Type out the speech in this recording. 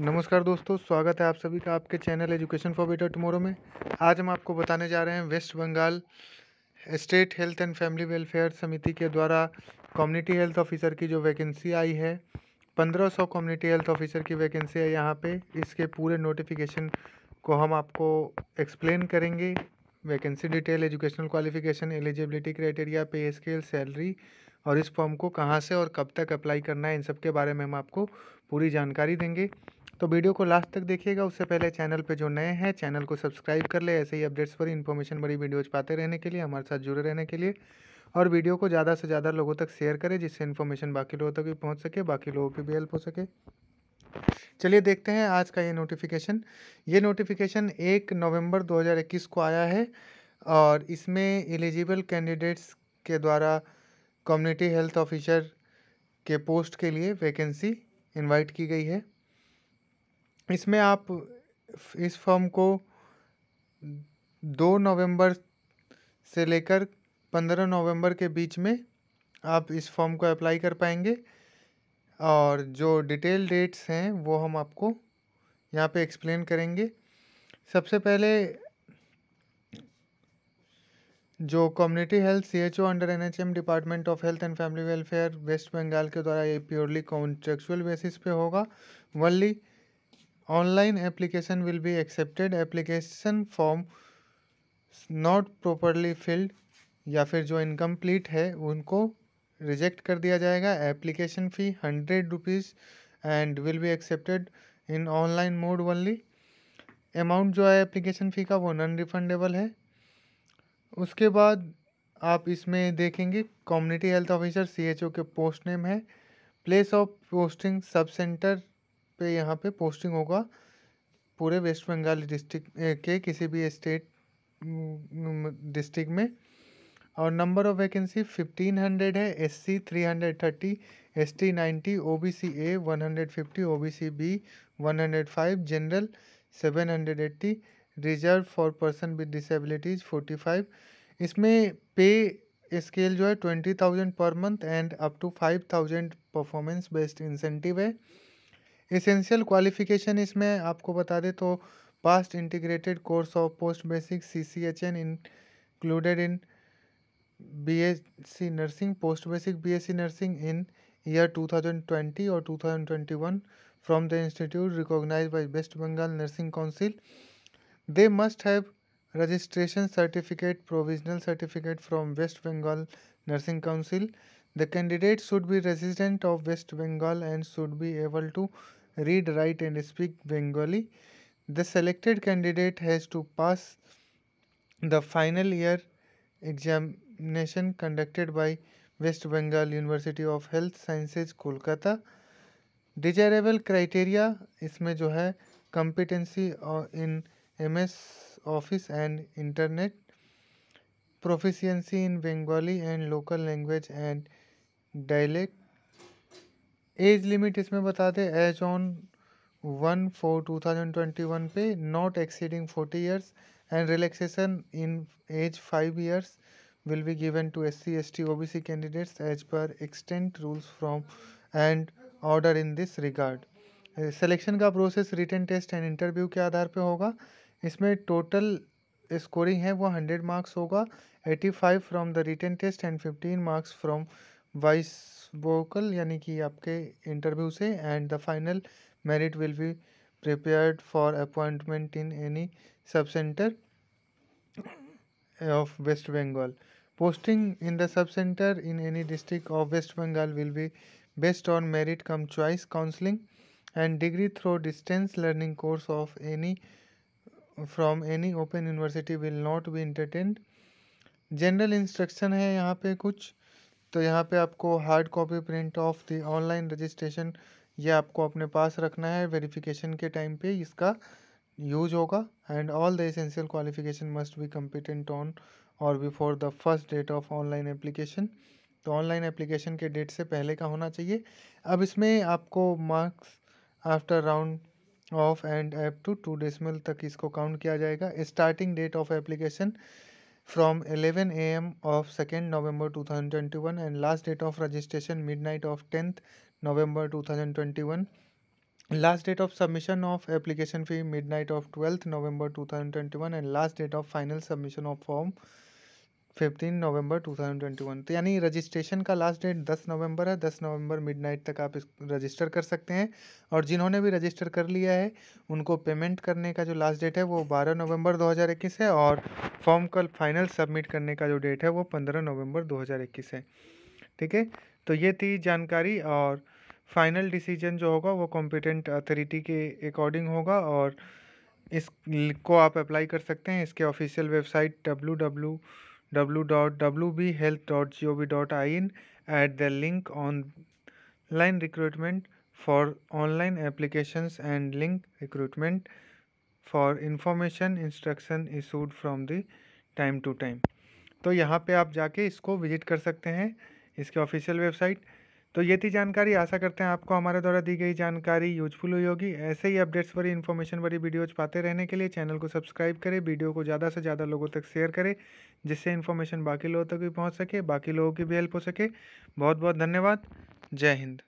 नमस्कार दोस्तों स्वागत है आप सभी का आपके channel education for better tomorrow में आज हम आपको बताने जा रहे हैं West Bengal state health and family welfare समिति के द्वारा कम्युनिटी हेल्थ ऑफिसर की जो वैकेंसी आई है पंद्रह सौ कम्युनिटी हेल्थ ऑफिसर की वैकेंसी है यहाँ पे इसके पूरे नोटिफिकेशन को हम आपको एक्सप्लेन करेंगे vacancy detail educational qualification eligibility criteria pay scale salary और इस फॉर्म को कहाँ से और कब तक अप्लाई करना है इन सब के बारे में हम आपको पूरी जानकारी देंगे तो वीडियो को लास्ट तक देखिएगा उससे पहले चैनल पे जो नए हैं चैनल को सब्सक्राइब कर ले ऐसे ही अपडेट्स पर इन्फॉर्मेशन भरी वीडियोज़ पाते रहने के लिए हमारे साथ जुड़े रहने के लिए और वीडियो को ज़्यादा से ज़्यादा लोगों तक शेयर करें जिससे इन्फॉर्मेशन बाकी लोगों तक भी पहुँच सके बाकी लोगों की भी हेल्प हो सके चलिए देखते हैं आज का ये नोटिफिकेशन ये नोटिफिकेशन एक नवम्बर दो को आया है और इसमें एलिजिबल कैंडिडेट्स के द्वारा कम्युनिटी हेल्थ ऑफिसर के पोस्ट के लिए वैकेंसी इनवाइट की गई है इसमें आप इस फॉर्म को दो नवंबर से लेकर पंद्रह नवंबर के बीच में आप इस फॉर्म को अप्लाई कर पाएंगे और जो डिटेल डेट्स हैं वो हम आपको यहाँ पे एक्सप्लेन करेंगे सबसे पहले जो community health C H O under N H M department of health and family welfare West Bengal के द्वारा ये प्योरली कॉन्ट्रेक्चुअल बेसिस पे होगा only online application will be accepted application form not properly filled या फिर जो इनकम्प्लीट है उनको रिजेक्ट कर दिया जाएगा application fee hundred rupees and will be accepted in online mode only amount जो है एप्लीकेशन फ़ी का वो नॉन रिफंडेबल है उसके बाद आप इसमें देखेंगे community health officer C H O के पोस्ट नेम है place of posting sub centre पे यहाँ पे पोस्टिंग होगा पूरे वेस्ट बंगाल डिस्ट्रिक्ट के किसी भी स्टेट डिस्ट्रिक्ट में और number of vacancy fifteen hundred है S C three hundred thirty S T ninety O B C A one hundred fifty O B C B one hundred five general seven hundred eighty reserve for person with disabilities forty five इसमें pay scale जो है twenty thousand per month and up to five thousand performance based incentive है essential qualification इसमें आपको बता दें तो passed integrated course of post basic C C H N included in B S C nursing post basic B S C nursing in year two thousand twenty और two thousand twenty one from the institute recognise by West Bengal nursing council they must have registration certificate provisional certificate from West Bengal nursing council the candidate should be resident of West Bengal and should be able to read, write and speak Bengali. The selected candidate has to pass the final year examination conducted by West Bengal University of Health Sciences Kolkata. desirable criteria isme jo hai competency in ms office and internet proficiency in bengali and local language and dialect age limit इसमें बता दें age on one four two thousand twenty one पे not exceeding forty years and relaxation in age five years will be given to S C S T O B C candidates as per extent rules from and order in this regard selection का process written test and interview के आधार पर होगा इसमें total scoring है वो hundred marks होगा eighty five from the written test and fifteen marks from voice vocal यानी कि आपके इंटरव्यू से and the final merit will be prepare for appointment in any sub centre of West Bengal posting in the sub centre in any district of West Bengal will be based on merit cum choice counselling and degree through distance learning course of any from any open university will not be entertain general instruction है यहाँ पे कुछ तो यहाँ पे आपको hard copy print of the online registration ये आपको अपने पास रखना है वेरिफिकेशन के टाइम पे इसका यूज होगा and all the essential qualification must be competent on or before the first date of online application तो ऑनलाइन एप्लीकेशन के डेट से पहले का होना चाहिए अब इसमें आपको marks after round off and up to two decimal तक इसको काउंट किया जाएगा starting date of application from 11 am of 2nd November 2021 and last date of registration midnight of 10th November 2021 last date of submission of application fee midnight of 12th November 2021 and last date of final submission of form fifteen November one तो यानी registration का last date दस नवंबर है दस नवंबर midnight तक आप इस register कर सकते हैं और जिन्होंने भी रजिस्टर कर लिया है उनको पेमेंट करने का जो लास्ट डेट है वो बारह नवंबर इक्कीस है और फॉर्म कल फाइनल सबमिट करने का जो डेट है वो पंद्रह नवम्बर दो हज़ार इक्कीस है ठीक है तो ये थी जानकारी और फाइनल डिसीजन जो होगा वो कॉम्पिटेंट अथॉरिटी के अकॉर्डिंग होगा और इसको आप अप्लाई कर सकते हैं इसके official website W W www.health.gov.in at the link online recruitment for online applications and link recruitment for information instruction issued from the time to time तो यहाँ पे आप जाके इसको विजिट कर सकते हैं इसके ऑफिशियल वेबसाइट तो ये थी जानकारी आशा करते हैं आपको हमारे द्वारा दी गई जानकारी यूजफुल हुई होगी ऐसे ही अपडेट्स भरी इन्फॉर्मेशन भरी वीडियोज पाते रहने के लिए चैनल को सब्सक्राइब करें वीडियो को ज़्यादा से ज़्यादा लोगों तक शेयर करें जिससे इन्फॉर्मेशन बाकी लोगों तक भी पहुँच सके बाकी लोगों की भी हेल्प हो सके बहुत बहुत धन्यवाद जय हिंद